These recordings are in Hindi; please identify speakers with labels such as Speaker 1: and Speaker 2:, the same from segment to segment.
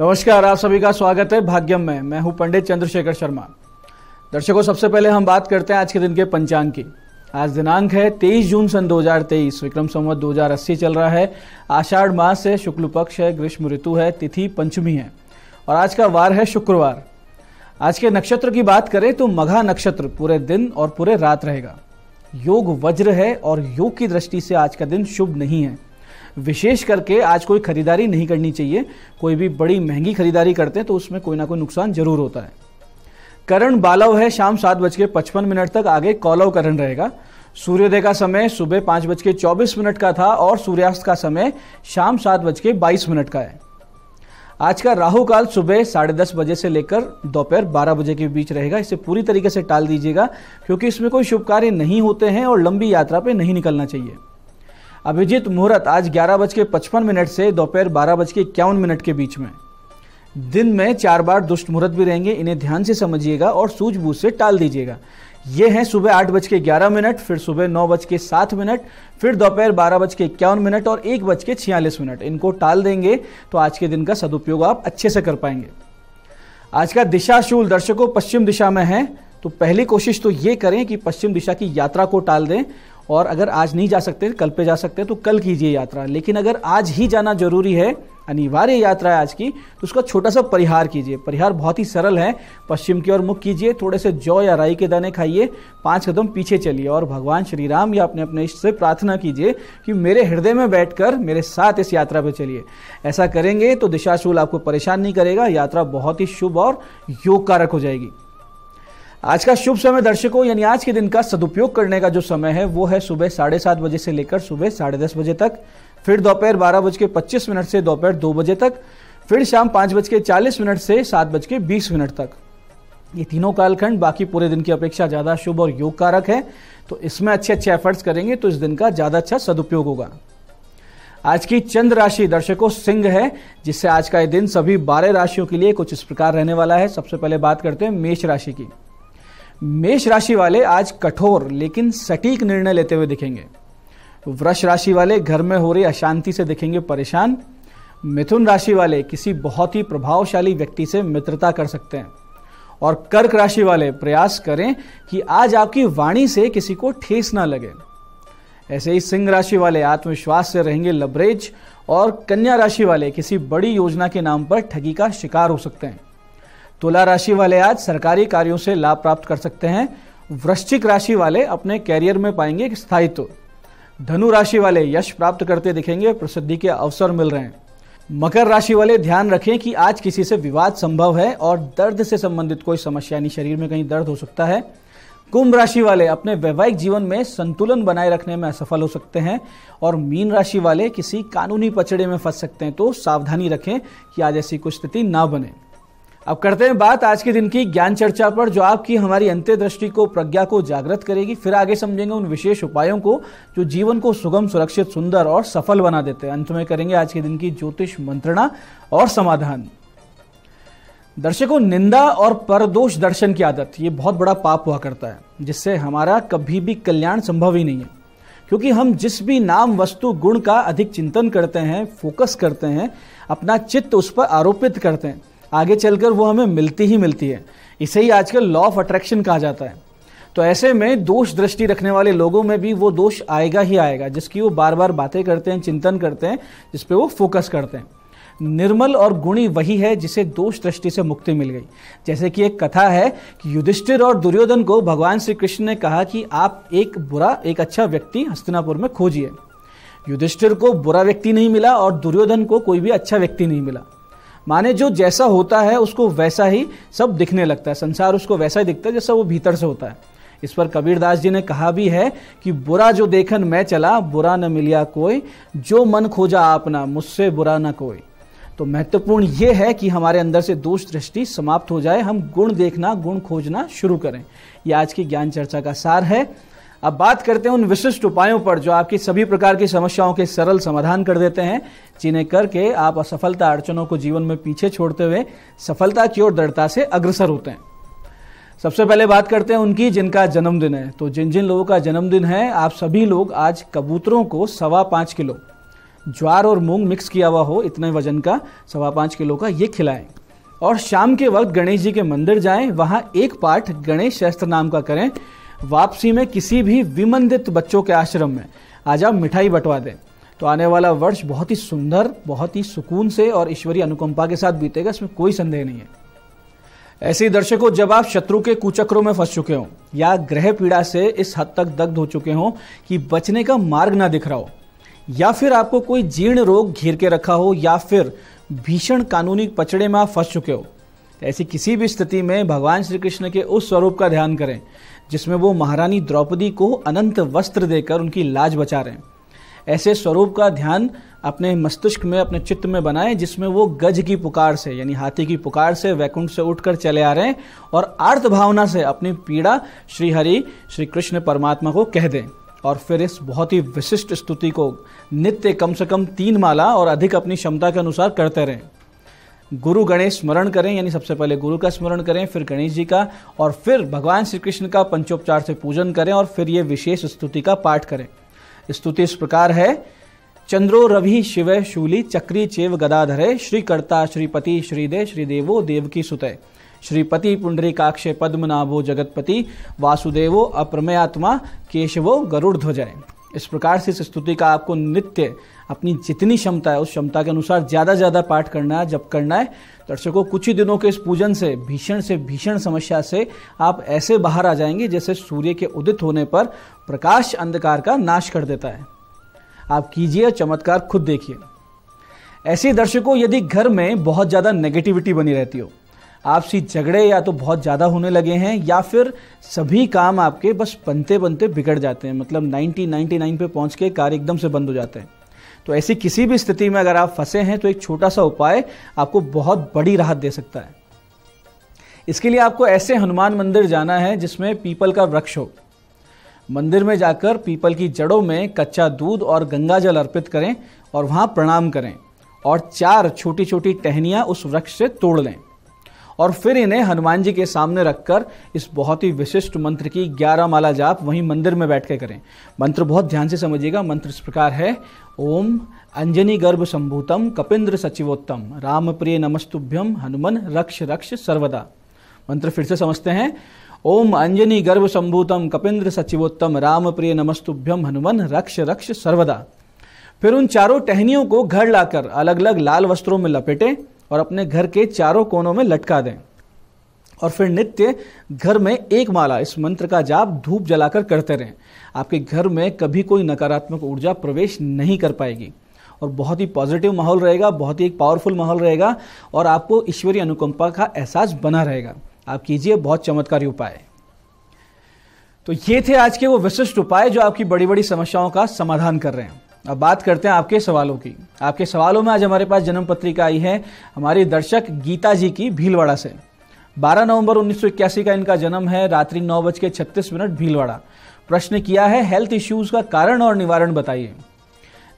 Speaker 1: नमस्कार आप सभी का स्वागत है भाग्यम में मैं हूं पंडित चंद्रशेखर शर्मा दर्शकों सबसे पहले हम बात करते हैं आज के दिन के पंचांग की आज दिनांक है 23 जून सन 2023 विक्रम संवत 2080 चल रहा है आषाढ़ मास है शुक्ल पक्ष है ग्रीष्म ऋतु है तिथि पंचमी है और आज का वार है शुक्रवार आज के नक्षत्र की बात करें तो मघा नक्षत्र पूरे दिन और पूरे रात रहेगा योग वज्र है और योग की दृष्टि से आज का दिन शुभ नहीं है विशेष करके आज कोई खरीदारी नहीं करनी चाहिए कोई भी बड़ी महंगी खरीदारी करते हैं तो उसमें कोई ना कोई नुकसान जरूर होता है करण बालव है शाम सात बज के पचपन मिनट तक आगे कॉलव करण रहेगा सूर्योदय का समय सुबह पांच बज के चौबीस मिनट का था और सूर्यास्त का समय शाम सात बज के बाईस मिनट का है आज का राहु काल सुबह साढ़े दस बजे से लेकर दोपहर बारह बजे के बीच रहेगा इसे पूरी तरीके से टाल दीजिएगा क्योंकि इसमें कोई शुभ कार्य नहीं होते हैं और लंबी यात्रा पे नहीं निकलना चाहिए अभिजीत मुहूर्त आज ग्यारह बज के पचपन मिनट से दोपहर बारह बज के इक्यावन मिनट के बीच में दिन में चार बार दुष्ट मुहूर्त भी रहेंगे इन्हें ध्यान से समझिएगा और सूझबूझ से टाल दीजिएगा ये हैं सुबह आठ बज के ग्यारह मिनट फिर सुबह नौ बज के सात मिनट फिर दोपहर बारह बज के इक्यावन मिनट और एक बज के छियालीस मिनट इनको टाल देंगे तो आज के दिन का सदुपयोग आप अच्छे से कर पाएंगे आज का दिशाशूल दर्शकों पश्चिम दिशा में है तो पहली कोशिश तो ये करें कि पश्चिम दिशा की यात्रा को टाल दें और अगर आज नहीं जा सकते कल पे जा सकते तो कल कीजिए यात्रा लेकिन अगर आज ही जाना जरूरी है अनिवार्य यात्रा है आज की तो उसका छोटा सा परिहार कीजिए परिहार बहुत ही सरल है पश्चिम की ओर मुख कीजिए थोड़े से जौ या राई के दाने खाइए पांच कदम पीछे चलिए और भगवान श्री राम या अपने अपने इष्ट से प्रार्थना कीजिए कि मेरे हृदय में बैठकर मेरे साथ इस यात्रा पर चलिए ऐसा करेंगे तो दिशाशूल आपको परेशान नहीं करेगा यात्रा बहुत ही शुभ और योग कारक हो जाएगी आज का शुभ समय दर्शकों यानी आज के दिन का सदुपयोग करने का जो समय है वो है सुबह साढ़े सात बजे से लेकर सुबह साढ़े दस बजे तक फिर दोपहर बारह बज के पच्चीस मिनट से दोपहर दो बजे तक फिर शाम पाँच बज के चालीस मिनट से सात बज के बीस मिनट तक ये तीनों कालखंड बाकी पूरे दिन की अपेक्षा ज़्यादा शुभ और योग कारक है तो इसमें अच्छे अच्छे एफर्ट्स करेंगे तो इस दिन का ज़्यादा अच्छा सदुपयोग होगा आज की चंद्र राशि दर्शकों सिंह है जिससे आज का ये दिन सभी बारह राशियों के लिए कुछ इस प्रकार रहने वाला है सबसे पहले बात करते हैं मेष राशि की मेष राशि वाले आज कठोर लेकिन सटीक निर्णय लेते हुए दिखेंगे वृष राशि वाले घर में हो रही अशांति से दिखेंगे परेशान मिथुन राशि वाले किसी बहुत ही प्रभावशाली व्यक्ति से मित्रता कर सकते हैं और कर्क राशि वाले प्रयास करें कि आज आपकी वाणी से किसी को ठेस ना लगे ऐसे ही सिंह राशि वाले आत्मविश्वास से रहेंगे लबरेज और कन्या राशि वाले किसी बड़ी योजना के नाम पर ठगी का शिकार हो सकते हैं तुला राशि वाले आज सरकारी कार्यों से लाभ प्राप्त कर सकते हैं वृश्चिक राशि वाले अपने कैरियर में पाएंगे एक स्थायित्व धनु राशि वाले यश प्राप्त करते दिखेंगे प्रसिद्धि के अवसर मिल रहे हैं मकर राशि वाले ध्यान रखें कि आज किसी से विवाद संभव है और दर्द से संबंधित कोई समस्या यानी शरीर में कहीं दर्द हो सकता है कुंभ राशि वाले अपने वैवाहिक जीवन में संतुलन बनाए रखने में असफल हो सकते हैं और मीन राशि वाले किसी कानूनी पचड़े में फंस सकते हैं तो सावधानी रखें कि आज ऐसी कोई स्थिति ना बने अब करते हैं बात आज के दिन की ज्ञान चर्चा पर जो आपकी हमारी अंत्य दृष्टि को प्रज्ञा को जागृत करेगी फिर आगे समझेंगे उन विशेष उपायों को जो जीवन को सुगम सुरक्षित सुंदर और सफल बना देते हैं अंत में करेंगे आज के दिन की ज्योतिष मंत्रणा और समाधान दर्शकों निंदा और परदोष दर्शन की आदत ये बहुत बड़ा पाप हुआ करता है जिससे हमारा कभी भी कल्याण संभव ही नहीं है क्योंकि हम जिस भी नाम वस्तु गुण का अधिक चिंतन करते हैं फोकस करते हैं अपना चित्त उस पर आरोपित करते हैं आगे चलकर वो हमें मिलती ही मिलती है इसे ही आजकल लॉ ऑफ अट्रैक्शन कहा जाता है तो ऐसे में दोष दृष्टि रखने वाले लोगों में भी वो दोष आएगा ही आएगा जिसकी वो बार बार बातें करते हैं चिंतन करते हैं जिस पे वो फोकस करते हैं निर्मल और गुणी वही है जिसे दोष दृष्टि से मुक्ति मिल गई जैसे कि एक कथा है कि युधिष्ठिर और दुर्योधन को भगवान श्री कृष्ण ने कहा कि आप एक बुरा एक अच्छा व्यक्ति हस्तिनापुर में खोजिए युधिष्ठिर को बुरा व्यक्ति नहीं मिला और दुर्योधन को कोई भी अच्छा व्यक्ति नहीं मिला माने जो जैसा होता है उसको वैसा ही सब दिखने लगता है संसार उसको वैसा ही दिखता है जैसा वो भीतर से होता है इस पर कबीरदास जी ने कहा भी है कि बुरा जो देखन मैं चला बुरा न मिलिया कोई जो मन खोजा आपना मुझसे बुरा न कोई तो महत्वपूर्ण ये है कि हमारे अंदर से दोष दृष्टि समाप्त हो जाए हम गुण देखना गुण खोजना शुरू करें यह आज की ज्ञान चर्चा का सार है अब बात करते हैं उन विशिष्ट उपायों पर जो आपकी सभी प्रकार की समस्याओं के सरल समाधान कर देते हैं जिन्हें करके आप असफलता अड़चनों को जीवन में पीछे छोड़ते हुए सफलता की ओर दृढ़ता से अग्रसर होते हैं सबसे पहले बात करते हैं उनकी जिनका जन्मदिन है तो जिन जिन लोगों का जन्मदिन है आप सभी लोग आज कबूतरों को सवा पाँच किलो ज्वार और मूंग मिक्स किया हुआ हो इतने वजन का सवा पाँच किलो का ये खिलाएं और शाम के वक्त गणेश जी के मंदिर जाएं वहां एक पाठ गणेश शास्त्र नाम का करें वापसी में किसी भी विमंदित बच्चों के आश्रम में आज आप मिठाई बंटवा दें तो आने वाला वर्ष बहुत ही सुंदर बहुत ही सुकून से और ईश्वरीय अनुकंपा के साथ बीतेगा इसमें कोई संदेह नहीं है ऐसे दर्शकों जब आप शत्रु के कुचक्रों में फंस चुके हों या ग्रह पीड़ा से इस हद तक दग्ध हो चुके हों कि बचने का मार्ग ना दिख रहा हो या फिर आपको कोई जीर्ण रोग घेर के रखा हो या फिर भीषण कानूनी पचड़े में आप फंस चुके हो ऐसी किसी भी स्थिति में भगवान श्री कृष्ण के उस स्वरूप का ध्यान करें जिसमें वो महारानी द्रौपदी को अनंत वस्त्र देकर उनकी लाज बचा रहे हैं ऐसे स्वरूप का ध्यान अपने मस्तिष्क में अपने चित्त में बनाएं जिसमें वो गज की पुकार से यानी हाथी की पुकार से वैकुंठ से उठकर चले आ रहे हैं और आर्थ भावना से अपनी पीड़ा श्री हरि श्री कृष्ण परमात्मा को कह दें और फिर इस बहुत ही विशिष्ट स्तुति को नित्य कम से कम तीन माला और अधिक अपनी क्षमता के अनुसार करते रहें गुरु गणेश स्मरण करें यानी सबसे पहले गुरु का स्मरण करें फिर गणेश जी का और फिर भगवान श्री कृष्ण का पंचोपचार से पूजन करें और फिर ये विशेष स्तुति का पाठ करें स्तुति इस प्रकार है चंद्रो रवि शिव शूली चक्री चेव गदाधरे श्री कर्ता श्रीपति श्रीदे श्रीदेवो देव की सुतय श्रीपति पुंडरीकाक्ष पद्मनाभो जगतपति वासुदेवो अप्रमेयात्मा केशवो गरुड़ ध्वजय इस प्रकार से इस स्तुति का आपको नित्य अपनी जितनी क्षमता है उस क्षमता के अनुसार ज़्यादा ज़्यादा पाठ करना है जब करना है दर्शकों कुछ ही दिनों के इस पूजन से भीषण से भीषण समस्या से आप ऐसे बाहर आ जाएंगे जैसे सूर्य के उदित होने पर प्रकाश अंधकार का नाश कर देता है आप कीजिए चमत्कार खुद देखिए ऐसे दर्शकों यदि घर में बहुत ज़्यादा नेगेटिविटी बनी रहती हो आपसी झगड़े या तो बहुत ज़्यादा होने लगे हैं या फिर सभी काम आपके बस बनते बनते बिगड़ जाते हैं मतलब 90 99 पे पहुंच के कार्य एकदम से बंद हो जाते हैं तो ऐसी किसी भी स्थिति में अगर आप फंसे हैं तो एक छोटा सा उपाय आपको बहुत बड़ी राहत दे सकता है इसके लिए आपको ऐसे हनुमान मंदिर जाना है जिसमें पीपल का वृक्ष हो मंदिर में जाकर पीपल की जड़ों में कच्चा दूध और गंगा जल अर्पित करें और वहाँ प्रणाम करें और चार छोटी छोटी टहनियाँ उस वृक्ष से तोड़ लें और फिर इन्हें हनुमान जी के सामने रखकर इस बहुत ही विशिष्ट मंत्र की ग्यारह माला जाप वहीं मंदिर में बैठ कर करें मंत्र बहुत ध्यान से समझिएगा मंत्र इस प्रकार है ओम अंजनी गर्भ संभूतम कपिन्द्र सचिवोत्तम राम प्रिय नमस्तुभ्यम हनुमन रक्ष रक्ष सर्वदा मंत्र फिर से समझते हैं ओम अंजनी गर्भ संभूतम कपिन्द्र सचिवोत्तम राम प्रिय नमस्तुभ्यम हनुमन रक्ष रक्ष सर्वदा फिर उन चारों टहनियों को घर लाकर अलग अलग लाल वस्त्रों में लपेटें और अपने घर के चारों कोनों में लटका दें और फिर नित्य घर में एक माला इस मंत्र का जाप धूप जलाकर करते रहें आपके घर में कभी कोई नकारात्मक ऊर्जा प्रवेश नहीं कर पाएगी और बहुत ही पॉजिटिव माहौल रहेगा बहुत ही एक पावरफुल माहौल रहेगा और आपको ईश्वरीय अनुकंपा का एहसास बना रहेगा आप कीजिए बहुत चमत्कारी उपाय तो ये थे आज के वो विशिष्ट उपाय जो आपकी बड़ी बड़ी समस्याओं का समाधान कर रहे हैं अब बात करते हैं आपके सवालों की आपके सवालों में आज हमारे पास जन्म पत्रिका आई है हमारी दर्शक गीता जी की भीलवाड़ा से 12 नवंबर उन्नीस का इनका जन्म है रात्रि नौ बज के छत्तीस मिनट भीलवाड़ा प्रश्न किया है हेल्थ इश्यूज का कारण और निवारण बताइए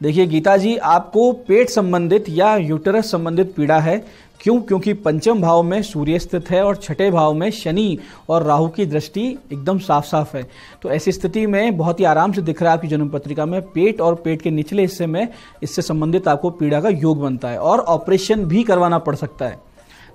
Speaker 1: देखिए गीता जी आपको पेट संबंधित या यूटरस संबंधित पीड़ा है क्यों क्योंकि पंचम भाव में सूर्य स्थित है और छठे भाव में शनि और राहु की दृष्टि एकदम साफ साफ है तो ऐसी स्थिति में बहुत ही आराम से दिख रहा है आपकी जन्म पत्रिका में पेट और पेट के निचले हिस्से में इससे संबंधित आपको पीड़ा का योग बनता है और ऑपरेशन भी करवाना पड़ सकता है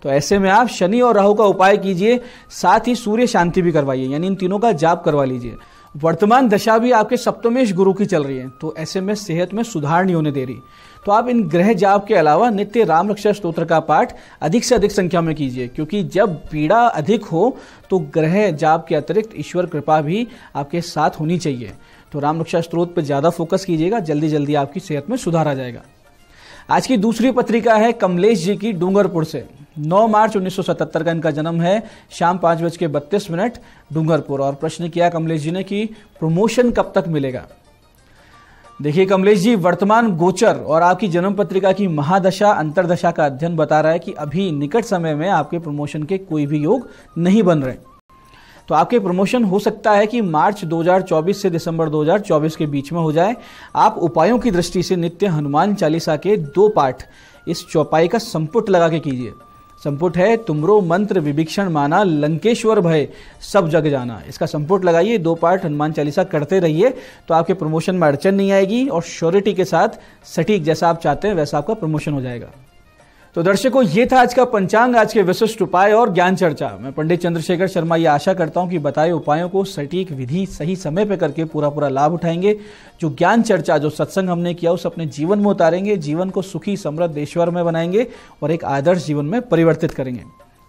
Speaker 1: तो ऐसे में आप शनि और राहु का उपाय कीजिए साथ ही सूर्य शांति भी करवाइए यानी इन तीनों का जाप करवा लीजिए वर्तमान दशा भी आपके सप्तमेश गुरु की चल रही है तो ऐसे में सेहत में सुधार नहीं होने दे रही तो आप इन ग्रह जाप के अलावा नित्य राम रक्षा स्त्रोत्र का पाठ अधिक से अधिक संख्या में कीजिए क्योंकि जब पीड़ा अधिक हो तो ग्रह जाप के अतिरिक्त ईश्वर कृपा भी आपके साथ होनी चाहिए तो राम रक्षा स्त्रोत पर ज़्यादा फोकस कीजिएगा जल्दी जल्दी आपकी सेहत में सुधार आ जाएगा आज की दूसरी पत्रिका है कमलेश जी की डूंगरपुर से 9 मार्च 1977 का इनका जन्म है शाम पाँच बज के बत्तीस मिनट डूंगरपुर और प्रश्न किया कमलेश जी ने कि प्रमोशन कब तक मिलेगा देखिए कमलेश जी वर्तमान गोचर और आपकी जन्म पत्रिका की महादशा अंतरदशा का अध्ययन बता रहा है कि अभी निकट समय में आपके प्रमोशन के कोई भी योग नहीं बन रहे तो आपके प्रमोशन हो सकता है कि मार्च 2024 से दिसंबर 2024 के बीच में हो जाए आप उपायों की दृष्टि से नित्य हनुमान चालीसा के दो पाठ इस चौपाई का संपुट लगा के कीजिए संपुट है तुमरो मंत्र विभीक्षण माना लंकेश्वर भय सब जग जाना इसका संपुट लगाइए दो पार्ट हनुमान चालीसा करते रहिए तो आपके प्रमोशन में अड़चन नहीं आएगी और श्योरिटी के साथ सटीक जैसा आप चाहते हैं वैसा आपका प्रमोशन हो जाएगा तो दर्शकों ये था आज का पंचांग आज के विशिष्ट उपाय और ज्ञान चर्चा मैं पंडित चंद्रशेखर शर्मा ये आशा करता हूँ कि बताए उपायों को सटीक विधि सही समय पर करके पूरा पूरा लाभ उठाएंगे जो ज्ञान चर्चा जो सत्संग हमने किया उस अपने जीवन में उतारेंगे जीवन को सुखी समृद्ध ईश्वर में बनाएंगे और एक आदर्श जीवन में परिवर्तित करेंगे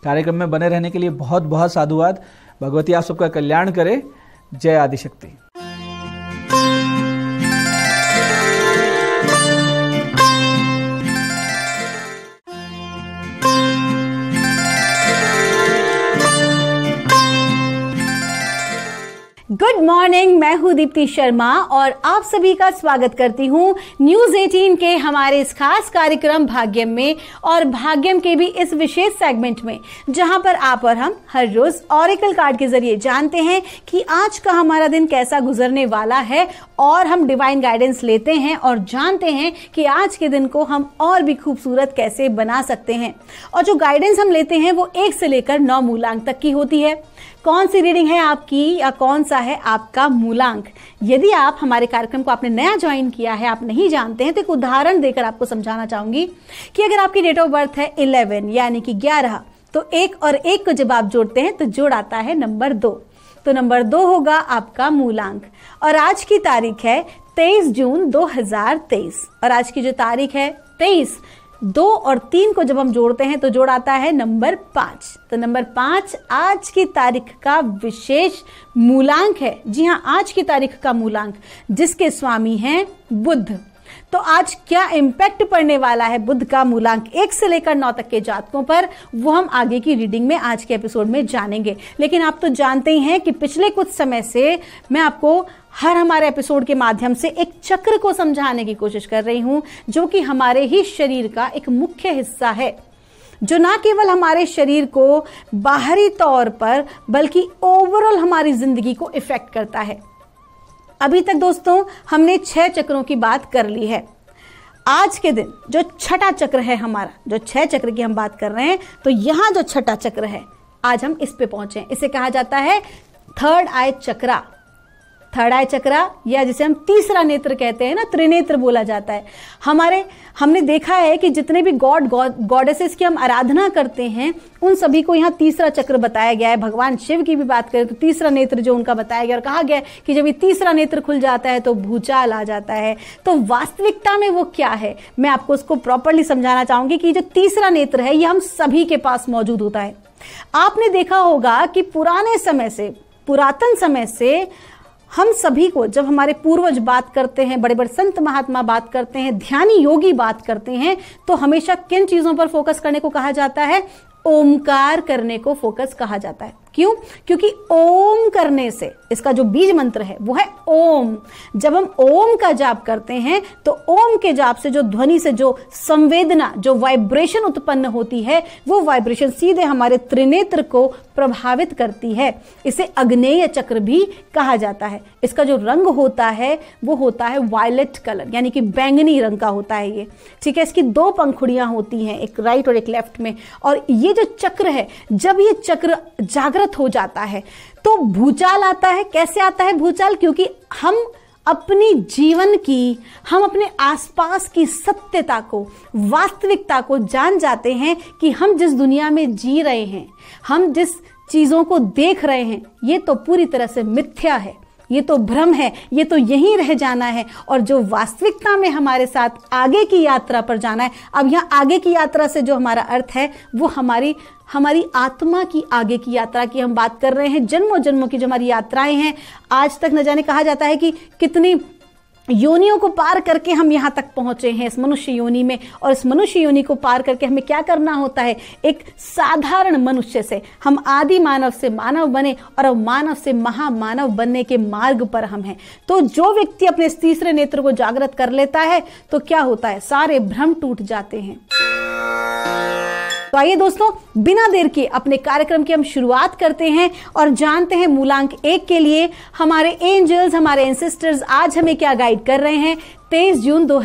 Speaker 1: कार्यक्रम में बने रहने के लिए बहुत बहुत साधुवाद भगवती आप सबका कल्याण करे जय आदिशक्ति
Speaker 2: गुड मॉर्निंग मैं हूं दीप्ति शर्मा और आप सभी का स्वागत करती हूं न्यूज 18 के हमारे इस खास कार्यक्रम भाग्यम में और भाग्यम के भी इस विशेष सेगमेंट में जहां पर आप और हम हर रोज ऑरिकल कार्ड के जरिए जानते हैं कि आज का हमारा दिन कैसा गुजरने वाला है और हम डिवाइन गाइडेंस लेते हैं और जानते हैं कि आज के दिन को हम और भी खूबसूरत कैसे बना सकते हैं और जो गाइडेंस हम लेते हैं वो एक से लेकर नौ मूलांक तक की होती है कौन सी रीडिंग है आपकी या कौन सा है आपका मूलांक यदि आप हमारे कार्यक्रम को आपने नया ज्वाइन किया है आप नहीं जानते हैं तो एक उदाहरण देकर आपको समझाना चाहूंगी कि अगर आपकी डेट ऑफ बर्थ है इलेवन यानी कि ग्यारह तो एक और एक को जब आप जोड़ते हैं तो जोड़ आता है नंबर दो तो नंबर दो होगा आपका मूलांक और आज की तारीख है तेईस जून 2023 और आज की जो तारीख है तेईस दो और तीन को जब हम जोड़ते हैं तो जोड़ आता है नंबर पांच तो नंबर पांच आज की तारीख का विशेष मूलांक है जी हाँ आज की तारीख का मूलांक जिसके स्वामी हैं बुद्ध तो आज क्या इंपैक्ट पड़ने वाला है बुद्ध का मूलांक एक से लेकर नौ तक के जातकों पर वो हम आगे की रीडिंग में आज के एपिसोड में जानेंगे लेकिन आप तो जानते ही हैं कि पिछले कुछ समय से मैं आपको हर हमारे एपिसोड के माध्यम से एक चक्र को समझाने की कोशिश कर रही हूं जो कि हमारे ही शरीर का एक मुख्य हिस्सा है जो ना केवल हमारे शरीर को बाहरी तौर पर बल्कि ओवरऑल हमारी जिंदगी को इफेक्ट करता है अभी तक दोस्तों हमने छह चक्रों की बात कर ली है आज के दिन जो छठा चक्र है हमारा जो छह चक्र की हम बात कर रहे हैं तो यहां जो छठा चक्र है आज हम इस पे पहुंचे इसे कहा जाता है थर्ड आई चक्रा थर्ड आई चक्रा या जिसे हम तीसरा नेत्र कहते हैं ना त्रिनेत्र बोला जाता है हमारे हमने देखा है कि जितने भी गॉड गॉडेसेस की हम आराधना करते हैं उन सभी को यहाँ तीसरा चक्र बताया गया है भगवान शिव की भी बात करें तो तीसरा नेत्र जो उनका बताया गया और कहा गया कि जब ये तीसरा नेत्र खुल जाता है तो भूचाल आ जाता है तो वास्तविकता में वो क्या है मैं आपको उसको प्रॉपरली समझाना चाहूंगी कि जो तीसरा नेत्र है ये हम सभी के पास मौजूद होता है आपने देखा होगा कि पुराने समय से पुरातन समय से हम सभी को जब हमारे पूर्वज बात करते हैं बड़े बड़े संत महात्मा बात करते हैं ध्यानी योगी बात करते हैं तो हमेशा किन चीजों पर फोकस करने को कहा जाता है ओमकार करने को फोकस कहा जाता है क्यों क्योंकि ओम करने से इसका जो बीज मंत्र है वो है ओम जब हम ओम का जाप करते हैं तो ओम के जाप से जो ध्वनि से जो संवेदना जो वाइब्रेशन उत्पन्न होती है वो वाइब्रेशन सीधे हमारे त्रिनेत्र को प्रभावित करती है इसे अग्नेय चक्र भी कहा जाता है इसका जो रंग होता है वो होता है वायलेट कलर यानी कि बैंगनी रंग का होता है ये ठीक है इसकी दो पंखुड़ियां होती हैं एक राइट और एक लेफ्ट में और ये जो चक्र है जब ये चक्र जागृत जागृत हो जाता है तो भूचाल आता है कैसे आता है भूचाल क्योंकि हम अपनी जीवन की हम अपने आसपास की सत्यता को वास्तविकता को जान जाते हैं कि हम जिस दुनिया में जी रहे हैं हम जिस चीज़ों को देख रहे हैं ये तो पूरी तरह से मिथ्या है ये तो भ्रम है ये तो यहीं रह जाना है और जो वास्तविकता में हमारे साथ आगे की यात्रा पर जाना है अब यहाँ आगे की यात्रा से जो हमारा अर्थ है वो हमारी हमारी आत्मा की आगे की यात्रा की हम बात कर रहे हैं जन्मों जन्मों की जो हमारी यात्राएं हैं आज तक न जाने कहा जाता है कि कितनी योनियों को पार करके हम यहाँ तक पहुँचे हैं इस मनुष्य योनि में और इस मनुष्य योनि को पार करके हमें क्या करना होता है एक साधारण मनुष्य से हम आदि मानव से मानव बने और अब मानव से महामानव बनने के मार्ग पर हम हैं तो जो व्यक्ति अपने इस तीसरे नेत्र को जागृत कर लेता है तो क्या होता है सारे भ्रम टूट जाते हैं तो आइए दोस्तों बिना देर के अपने कार्यक्रम की हम शुरुआत करते हैं और जानते हैं मूलांक एक के लिए हमारे एंजल्स हमारे एंसिस्टर्स आज हमें क्या गाइड कर रहे हैं तेईस जून दो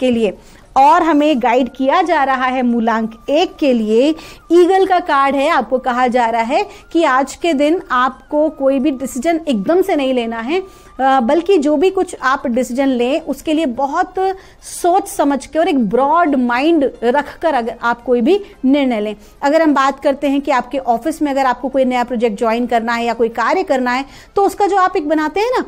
Speaker 2: के लिए और हमें गाइड किया जा रहा है मूलांक एक के लिए ईगल का कार्ड है आपको कहा जा रहा है कि आज के दिन आपको कोई भी डिसीजन एकदम से नहीं लेना है बल्कि जो भी कुछ आप डिसीजन लें उसके लिए बहुत सोच समझ के और एक ब्रॉड माइंड रख कर अगर आप कोई भी निर्णय लें अगर हम बात करते हैं कि आपके ऑफिस में अगर आपको कोई नया प्रोजेक्ट ज्वाइन करना है या कोई कार्य करना है तो उसका जो आप एक बनाते हैं ना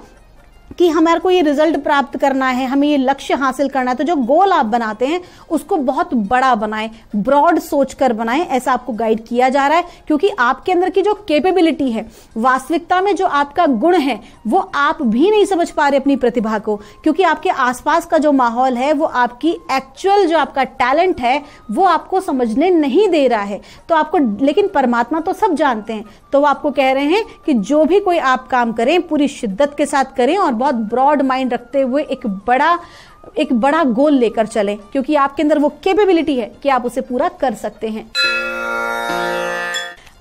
Speaker 2: कि हमारे को ये रिजल्ट प्राप्त करना है हमें ये लक्ष्य हासिल करना है तो जो गोल आप बनाते हैं उसको बहुत बड़ा बनाएं ब्रॉड सोच कर बनाएं ऐसा आपको गाइड किया जा रहा है क्योंकि आपके अंदर की जो कैपेबिलिटी है वास्तविकता में जो आपका गुण है वो आप भी नहीं समझ पा रहे अपनी प्रतिभा को क्योंकि आपके आसपास का जो माहौल है वो आपकी एक्चुअल जो आपका टैलेंट है वो आपको समझने नहीं दे रहा है तो आपको लेकिन परमात्मा तो सब जानते हैं तो वो आपको कह रहे हैं कि जो भी कोई आप काम करें पूरी शिद्दत के साथ करें और बहुत ब्रॉड माइंड रखते हुए एक बड़ा एक बड़ा गोल लेकर चलें क्योंकि आपके अंदर वो कैपेबिलिटी है कि आप उसे पूरा कर सकते हैं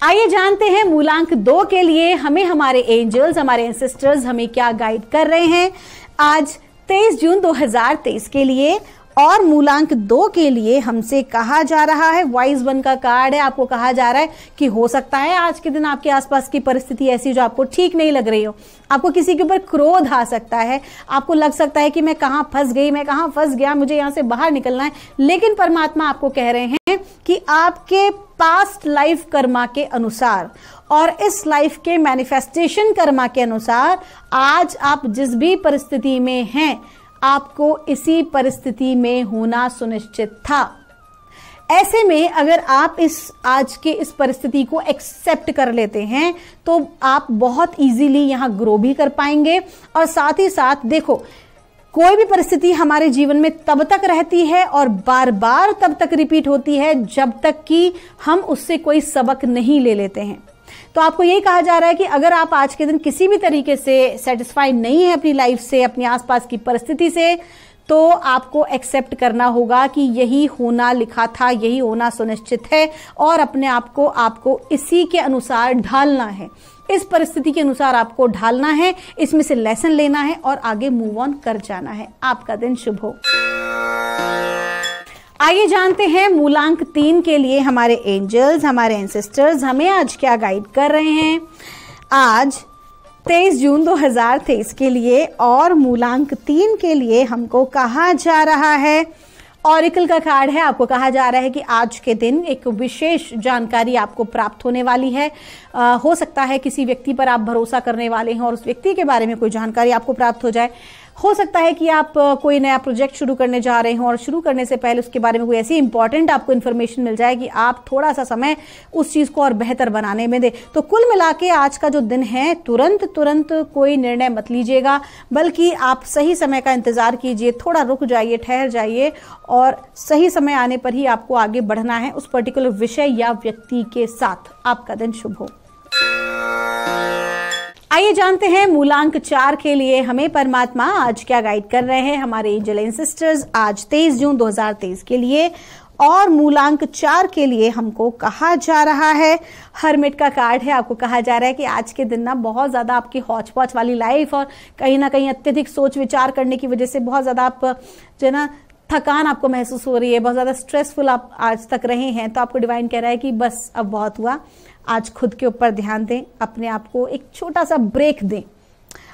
Speaker 2: आइए जानते हैं मूलांक दो के लिए हमें हमारे एंजल्स हमारे एंसेस्टर्स हमें क्या गाइड कर रहे हैं आज 23 जून 2023 के लिए और मूलांक दो के लिए हमसे कहा जा रहा है वाइज वन का कार्ड है आपको कहा जा रहा है कि हो सकता है आज के दिन आपके आसपास की परिस्थिति ऐसी जो आपको ठीक नहीं लग रही हो आपको किसी के ऊपर क्रोध आ सकता है आपको लग सकता है कि मैं कहाँ फंस गई मैं कहाँ फंस गया मुझे यहाँ से बाहर निकलना है लेकिन परमात्मा आपको कह रहे हैं कि आपके पास्ट लाइफ कर्मा के अनुसार और इस लाइफ के मैनिफेस्टेशन कर्मा के अनुसार आज आप जिस भी परिस्थिति में हैं आपको इसी परिस्थिति में होना सुनिश्चित था ऐसे में अगर आप इस आज के इस परिस्थिति को एक्सेप्ट कर लेते हैं तो आप बहुत इजीली यहाँ ग्रो भी कर पाएंगे और साथ ही साथ देखो कोई भी परिस्थिति हमारे जीवन में तब तक रहती है और बार बार तब तक रिपीट होती है जब तक कि हम उससे कोई सबक नहीं ले लेते हैं तो आपको यही कहा जा रहा है कि अगर आप आज के दिन किसी भी तरीके से सेटिस्फाई नहीं है अपनी लाइफ से अपने आसपास की परिस्थिति से तो आपको एक्सेप्ट करना होगा कि यही होना लिखा था यही होना सुनिश्चित है और अपने आप को आपको इसी के अनुसार ढालना है इस परिस्थिति के अनुसार आपको ढालना है इसमें से लेसन लेना है और आगे मूव ऑन कर जाना है आपका दिन शुभ हो आइए जानते हैं मूलांक तीन के लिए हमारे एंजल्स हमारे एंसेस्टर्स हमें आज क्या गाइड कर रहे हैं आज 23 जून 2023 के लिए और मूलांक तीन के लिए हमको कहा जा रहा है ऑरिकल का कार्ड है आपको कहा जा रहा है कि आज के दिन एक विशेष जानकारी आपको प्राप्त होने वाली है आ, हो सकता है किसी व्यक्ति पर आप भरोसा करने वाले हैं और उस व्यक्ति के बारे में कोई जानकारी आपको प्राप्त हो जाए हो सकता है कि आप कोई नया प्रोजेक्ट शुरू करने जा रहे हो और शुरू करने से पहले उसके बारे में कोई ऐसी इंपॉर्टेंट आपको इन्फॉर्मेशन मिल जाए कि आप थोड़ा सा समय उस चीज़ को और बेहतर बनाने में दे तो कुल मिला के आज का जो दिन है तुरंत तुरंत कोई निर्णय मत लीजिएगा बल्कि आप सही समय का इंतज़ार कीजिए थोड़ा रुक जाइए ठहर जाइए और सही समय आने पर ही आपको आगे बढ़ना है उस पर्टिकुलर विषय या व्यक्ति के साथ आपका दिन शुभ हो आइए जानते हैं मूलांक चार के लिए हमें परमात्मा आज क्या गाइड कर रहे हैं हमारे एंजल एंड सिस्टर्स आज 23 जून 2023 के लिए और मूलांक चार के लिए हमको कहा जा रहा है हरमिट का कार्ड है आपको कहा जा रहा है कि आज के दिन ना बहुत ज़्यादा आपकी हौच पौच वाली लाइफ और कहीं ना कहीं अत्यधिक सोच विचार करने की वजह से बहुत ज़्यादा आप जो है ना थकान आपको महसूस हो रही है बहुत ज़्यादा स्ट्रेसफुल आप आज तक रहे हैं तो आपको डिवाइन कह रहा है कि बस अब बहुत हुआ आज खुद के ऊपर ध्यान दें अपने आप को एक छोटा सा ब्रेक दें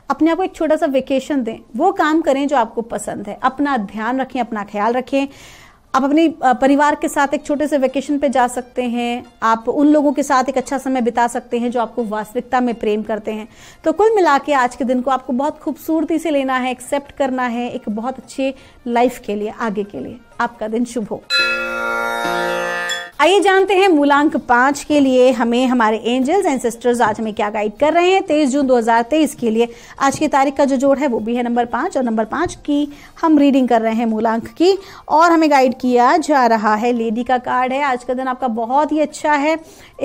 Speaker 2: अपने आप को एक छोटा सा वेकेशन दें वो काम करें जो आपको पसंद है अपना ध्यान रखें अपना ख्याल रखें आप अपने परिवार के साथ एक छोटे से वेकेशन पे जा सकते हैं आप उन लोगों के साथ एक अच्छा समय बिता सकते हैं जो आपको वास्तविकता में प्रेम करते हैं तो कुल मिला के आज के दिन को आपको बहुत खूबसूरती से लेना है एक्सेप्ट करना है एक बहुत अच्छे लाइफ के लिए आगे के लिए आपका दिन शुभ हो आइए जानते हैं मूलांक पाँच के लिए हमें हमारे एंजल्स एंड सिस्टर्स आज हमें क्या गाइड कर रहे हैं तेईस जून तेईस के लिए आज की तारीख का जो जोड़ है वो भी है नंबर पाँच और नंबर पाँच की हम रीडिंग कर रहे हैं मूलांक की और हमें गाइड किया जा रहा है लेडी का कार्ड है आज का दिन आपका बहुत ही अच्छा है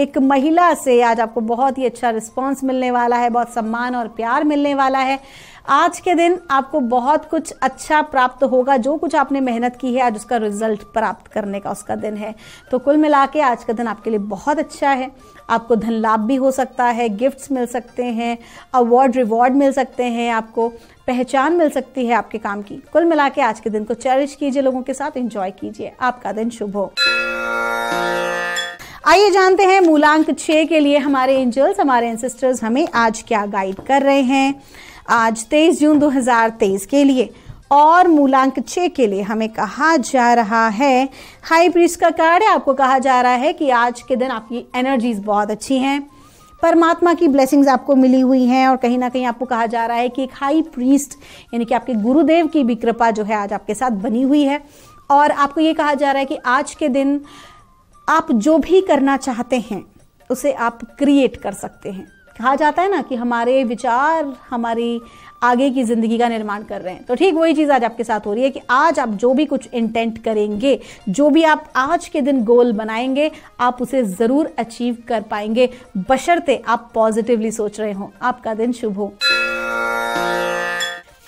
Speaker 2: एक महिला से आज आपको बहुत ही अच्छा रिस्पॉन्स मिलने वाला है बहुत सम्मान और प्यार मिलने वाला है आज के दिन आपको बहुत कुछ अच्छा प्राप्त होगा जो कुछ आपने मेहनत की है आज उसका रिजल्ट प्राप्त करने का उसका दिन है तो कुल मिला के आज का दिन आपके लिए बहुत अच्छा है आपको धन लाभ भी हो सकता है गिफ्ट्स मिल सकते हैं अवार्ड रिवॉर्ड मिल सकते हैं आपको पहचान मिल सकती है आपके काम की कुल मिला के आज के दिन को चेरिश कीजिए लोगों के साथ एंजॉय कीजिए आपका दिन शुभ हो आइए जानते हैं मूलांक छः के लिए हमारे एंजल्स हमारे एंसेस्टर्स हमें आज क्या गाइड कर रहे हैं आज 23 जून 2023 के लिए और मूलांक छः के लिए हमें कहा जा रहा है हाई प्रिस्ट का कार्य आपको कहा जा रहा है कि आज के दिन आपकी एनर्जीज बहुत अच्छी हैं परमात्मा की ब्लेसिंग्स आपको मिली हुई हैं और कहीं ना कहीं आपको कहा जा रहा है कि एक हाई प्रीस्ट यानी कि आपके गुरुदेव की भी कृपा जो है आज आपके साथ बनी हुई है और आपको ये कहा जा रहा है कि आज के दिन आप जो भी करना चाहते हैं उसे आप क्रिएट कर सकते हैं कहा जाता है ना कि हमारे विचार हमारी आगे की ज़िंदगी का निर्माण कर रहे हैं तो ठीक वही चीज़ आज आपके साथ हो रही है कि आज आप जो भी कुछ इंटेंट करेंगे जो भी आप आज के दिन गोल बनाएंगे आप उसे ज़रूर अचीव कर पाएंगे बशर्ते आप पॉजिटिवली सोच रहे हो आपका दिन शुभ हो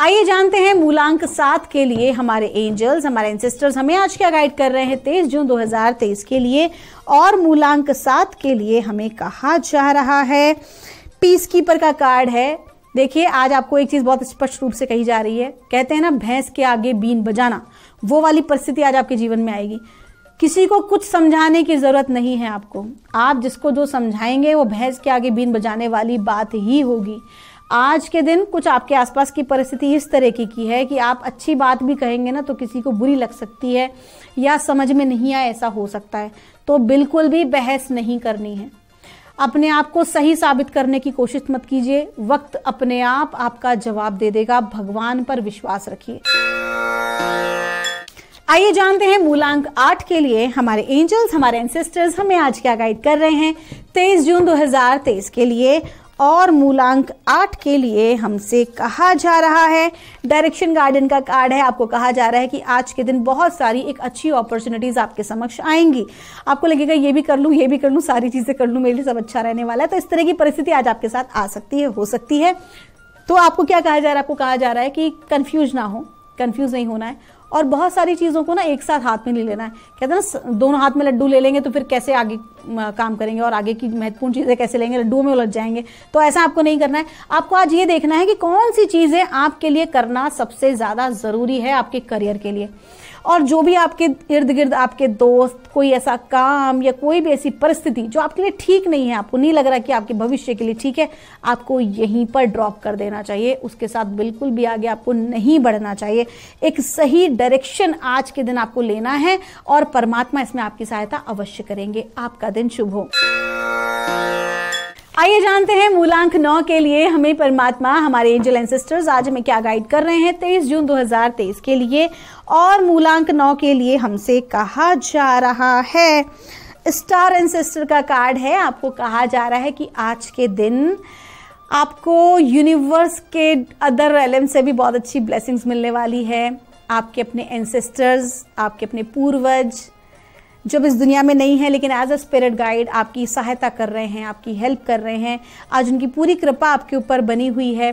Speaker 2: आइए जानते हैं मूलांक सात के लिए हमारे एंजल्स हमारे एंसेस्टर्स हमें आज क्या गाइड कर रहे हैं तेईस जून 2023 के लिए और मूलांक सात के लिए हमें कहा जा रहा है पीस कीपर का कार्ड है देखिए आज आपको एक चीज़ बहुत स्पष्ट रूप से कही जा रही है कहते हैं ना भैंस के आगे बीन बजाना वो वाली परिस्थिति आज आपके जीवन में आएगी किसी को कुछ समझाने की ज़रूरत नहीं है आपको आप जिसको जो समझाएंगे वो भैंस के आगे बीन बजाने वाली बात ही होगी आज के दिन कुछ आपके आसपास की परिस्थिति इस तरह की, की है कि आप अच्छी बात भी कहेंगे ना तो किसी को बुरी लग सकती है या समझ में नहीं आए ऐसा हो सकता है तो बिल्कुल भी बहस नहीं करनी है अपने आप को सही साबित करने की कोशिश मत कीजिए वक्त अपने आप आपका जवाब दे देगा भगवान पर विश्वास रखिए आइए जानते हैं मूलांक आठ के लिए हमारे एंजल्स हमारे एंसेस्टर्स हमें आज क्या गाइड कर रहे हैं 23 जून 2023 के लिए और मूलांक आठ के लिए हमसे कहा जा रहा है डायरेक्शन गार्डन का कार्ड है आपको कहा जा रहा है कि आज के दिन बहुत सारी एक अच्छी अपॉर्चुनिटीज़ आपके समक्ष आएंगी आपको लगेगा ये भी कर लूँ ये भी कर लूँ सारी चीज़ें कर लूँ मेरे लिए सब अच्छा रहने वाला है तो इस तरह की परिस्थिति आज आपके साथ आ सकती है हो सकती है तो आपको क्या कहा जा रहा है आपको कहा जा रहा है कि कन्फ्यूज ना हो कन्फ्यूज नहीं होना है और बहुत सारी चीज़ों को ना एक साथ हाथ में ले लेना है कहते हैं ना दोनों हाथ में लड्डू ले लेंगे तो फिर कैसे आगे काम करेंगे और आगे की महत्वपूर्ण चीज़ें कैसे लेंगे लड्डू में उलझ जाएंगे तो ऐसा आपको नहीं करना है आपको आज ये देखना है कि कौन सी चीज़ें आपके लिए करना सबसे ज़्यादा ज़रूरी है आपके करियर के लिए और जो भी आपके इर्द गिर्द आपके दोस्त कोई ऐसा काम या कोई भी ऐसी परिस्थिति जो आपके लिए ठीक नहीं है आपको नहीं लग रहा कि आपके भविष्य के लिए ठीक है आपको यहीं पर ड्रॉप कर देना चाहिए उसके साथ बिल्कुल भी आगे आपको नहीं बढ़ना चाहिए एक सही डायरेक्शन आज के दिन आपको लेना है और परमात्मा इसमें आपकी सहायता अवश्य करेंगे आपका दिन शुभ हो आइए जानते हैं मूलांक नौ के लिए हमें परमात्मा हमारे एंजल सिस्टर्स आज हमें क्या गाइड कर रहे हैं 23 जून 2023 के लिए और मूलांक नौ के लिए हमसे कहा जा रहा है स्टार सिस्टर का कार्ड है आपको कहा जा रहा है कि आज के दिन आपको यूनिवर्स के अदर रैलम से भी बहुत अच्छी ब्लेसिंग्स मिलने वाली है आपके अपने एंसेस्टर्स आपके अपने पूर्वज जब इस दुनिया में नहीं है लेकिन एज अ स्पिरिट गाइड आपकी सहायता कर रहे हैं आपकी हेल्प कर रहे हैं आज उनकी पूरी कृपा आपके ऊपर बनी हुई है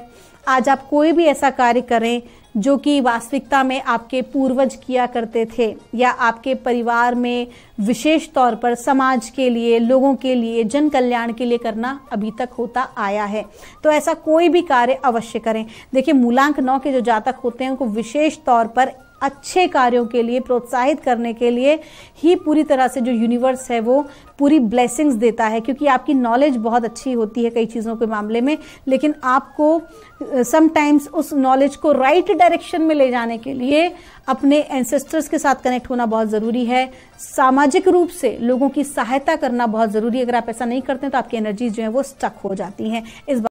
Speaker 2: आज आप कोई भी ऐसा कार्य करें जो कि वास्तविकता में आपके पूर्वज किया करते थे या आपके परिवार में विशेष तौर पर समाज के लिए लोगों के लिए जन कल्याण के लिए करना अभी तक होता आया है तो ऐसा कोई भी कार्य अवश्य करें देखिए मूलांक नौ के जो जातक होते हैं उनको विशेष तौर पर अच्छे कार्यों के लिए प्रोत्साहित करने के लिए ही पूरी तरह से जो यूनिवर्स है वो पूरी ब्लेसिंग्स देता है क्योंकि आपकी नॉलेज बहुत अच्छी होती है कई चीज़ों के मामले में लेकिन आपको समटाइम्स उस नॉलेज को राइट right डायरेक्शन में ले जाने के लिए अपने एंसेस्टर्स के साथ कनेक्ट होना बहुत ज़रूरी है सामाजिक रूप से लोगों की सहायता करना बहुत ज़रूरी है अगर आप ऐसा नहीं करते हैं तो आपकी एनर्जीज जो है वो स्टक हो जाती हैं इस